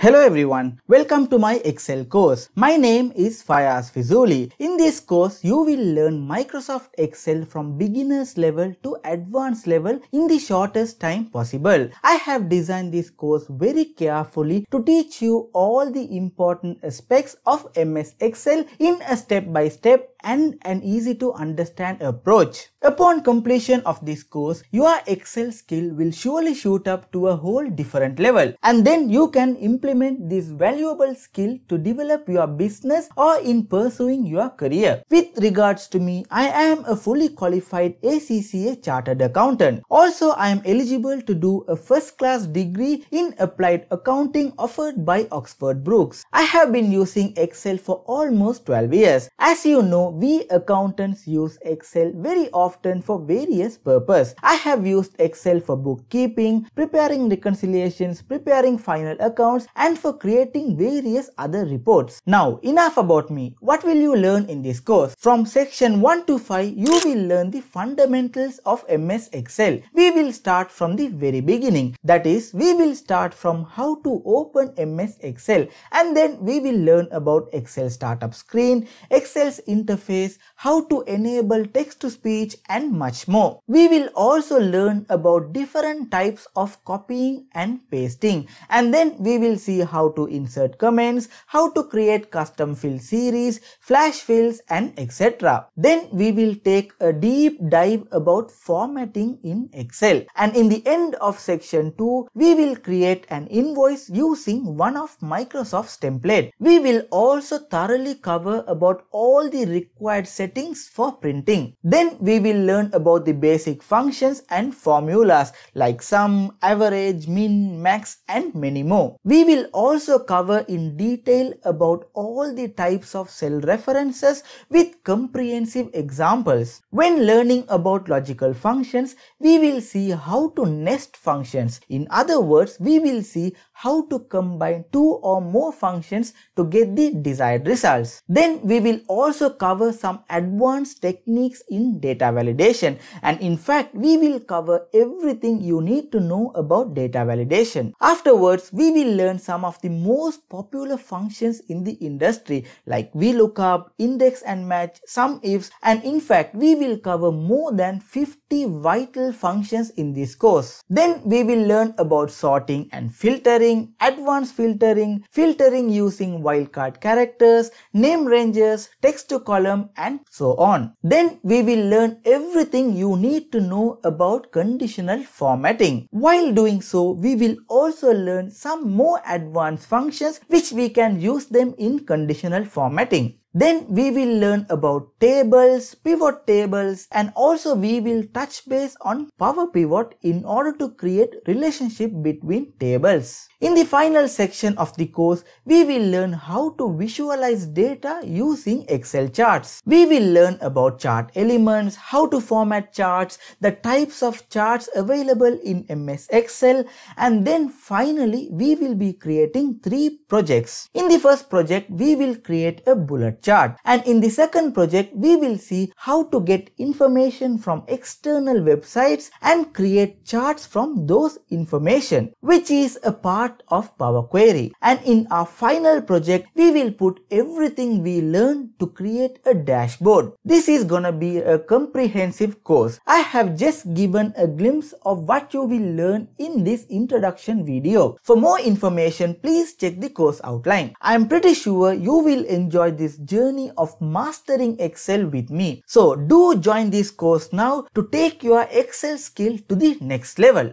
Hello everyone, welcome to my Excel course. My name is Fayaz Fizuli. In this course, you will learn Microsoft Excel from beginners level to advanced level in the shortest time possible. I have designed this course very carefully to teach you all the important aspects of MS Excel in a step-by-step -step and an easy to understand approach. Upon completion of this course, your Excel skill will surely shoot up to a whole different level and then you can implement implement this valuable skill to develop your business or in pursuing your career. With regards to me, I am a fully qualified ACCA chartered accountant. Also, I am eligible to do a first class degree in applied accounting offered by Oxford Brooks. I have been using Excel for almost 12 years. As you know, we accountants use Excel very often for various purposes. I have used Excel for bookkeeping, preparing reconciliations, preparing final accounts and for creating various other reports. Now enough about me, what will you learn in this course? From section 1 to 5 you will learn the fundamentals of MS Excel. We will start from the very beginning that is we will start from how to open MS Excel and then we will learn about Excel startup screen, Excel's interface, how to enable text to speech and much more. We will also learn about different types of copying and pasting and then we will see see how to insert comments, how to create custom fill series, flash fills and etc. Then we will take a deep dive about formatting in Excel and in the end of section 2 we will create an invoice using one of Microsoft's template. We will also thoroughly cover about all the required settings for printing. Then we will learn about the basic functions and formulas like sum, average, min, max and many more. We will will also cover in detail about all the types of cell references with comprehensive examples. When learning about logical functions, we will see how to nest functions. In other words, we will see how to combine two or more functions to get the desired results. Then we will also cover some advanced techniques in data validation and in fact we will cover everything you need to know about data validation. Afterwards we will learn some of the most popular functions in the industry like VLOOKUP, index and match, some ifs and in fact we will cover more than 50 vital functions in this course. Then we will learn about sorting and filtering filtering, advanced filtering, filtering using wildcard characters, name ranges, text to column and so on. Then we will learn everything you need to know about conditional formatting. While doing so, we will also learn some more advanced functions which we can use them in conditional formatting. Then we will learn about tables, pivot tables and also we will touch base on power pivot in order to create relationship between tables. In the final section of the course, we will learn how to visualize data using Excel charts. We will learn about chart elements, how to format charts, the types of charts available in MS Excel and then finally we will be creating three projects. In the first project, we will create a bullet chart chart. And in the second project, we will see how to get information from external websites and create charts from those information, which is a part of Power Query. And in our final project, we will put everything we learn to create a dashboard. This is gonna be a comprehensive course. I have just given a glimpse of what you will learn in this introduction video. For more information, please check the course outline. I am pretty sure you will enjoy this journey of mastering Excel with me. So do join this course now to take your Excel skill to the next level.